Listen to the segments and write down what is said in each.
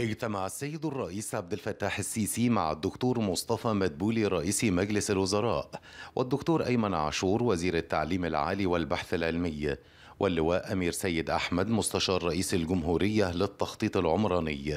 اجتمع السيد الرئيس عبد الفتاح السيسي مع الدكتور مصطفى مدبولي رئيس مجلس الوزراء والدكتور أيمن عاشور وزير التعليم العالي والبحث العلمي واللواء أمير سيد أحمد مستشار رئيس الجمهورية للتخطيط العمراني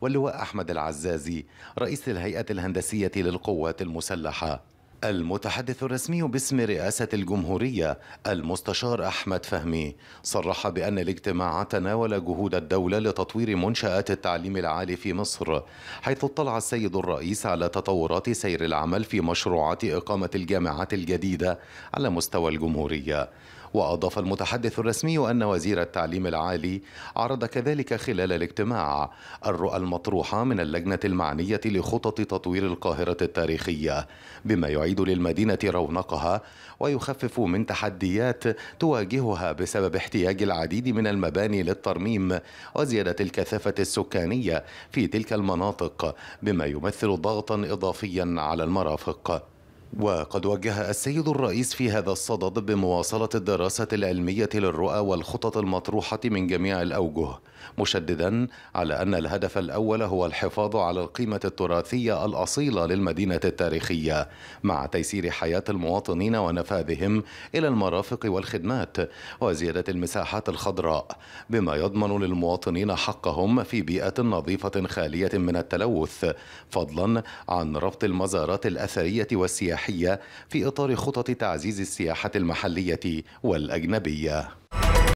واللواء أحمد العزازي رئيس الهيئة الهندسية للقوات المسلحة المتحدث الرسمي باسم رئاسة الجمهورية المستشار أحمد فهمي صرح بأن الاجتماع تناول جهود الدولة لتطوير منشآت التعليم العالي في مصر حيث اطلع السيد الرئيس على تطورات سير العمل في مشروعات إقامة الجامعات الجديدة على مستوى الجمهورية وأضاف المتحدث الرسمي أن وزير التعليم العالي عرض كذلك خلال الاجتماع الرؤى المطروحة من اللجنة المعنية لخطط تطوير القاهرة التاريخية بما يعيد يعيد للمدينة رونقها ويخفف من تحديات تواجهها بسبب احتياج العديد من المباني للترميم وزيادة الكثافة السكانية في تلك المناطق بما يمثل ضغطا إضافيا على المرافق وقد وجه السيد الرئيس في هذا الصدد بمواصلة الدراسة العلمية للرؤى والخطط المطروحة من جميع الأوجه مشددا على أن الهدف الأول هو الحفاظ على القيمة التراثية الأصيلة للمدينة التاريخية مع تيسير حياة المواطنين ونفاذهم إلى المرافق والخدمات وزيادة المساحات الخضراء بما يضمن للمواطنين حقهم في بيئة نظيفة خالية من التلوث فضلا عن ربط المزارات الأثرية والسياحية السياحية في إطار خطط تعزيز السياحة المحلية والأجنبية